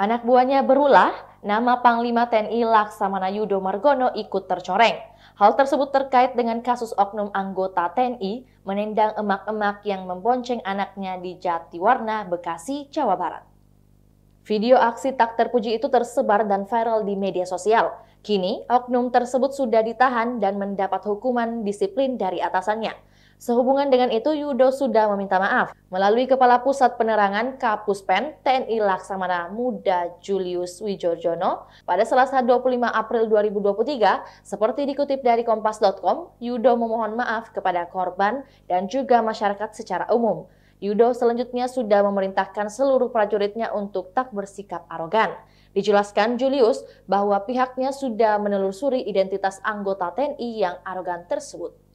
Anak buahnya berulah, nama Panglima TNI Laksamana Yudo Margono ikut tercoreng. Hal tersebut terkait dengan kasus oknum anggota TNI menendang emak-emak yang membonceng anaknya di Jatiwarna, Bekasi, Jawa Barat. Video aksi tak terpuji itu tersebar dan viral di media sosial. Kini, oknum tersebut sudah ditahan dan mendapat hukuman disiplin dari atasannya. Sehubungan dengan itu, Yudo sudah meminta maaf melalui Kepala Pusat Penerangan Kapuspen TNI Laksamana Muda Julius Wijorjono pada Selasa 25 April 2023, seperti dikutip dari Kompas.com, Yudo memohon maaf kepada korban dan juga masyarakat secara umum. Yudo selanjutnya sudah memerintahkan seluruh prajuritnya untuk tak bersikap arogan. Dijelaskan Julius bahwa pihaknya sudah menelusuri identitas anggota TNI yang arogan tersebut.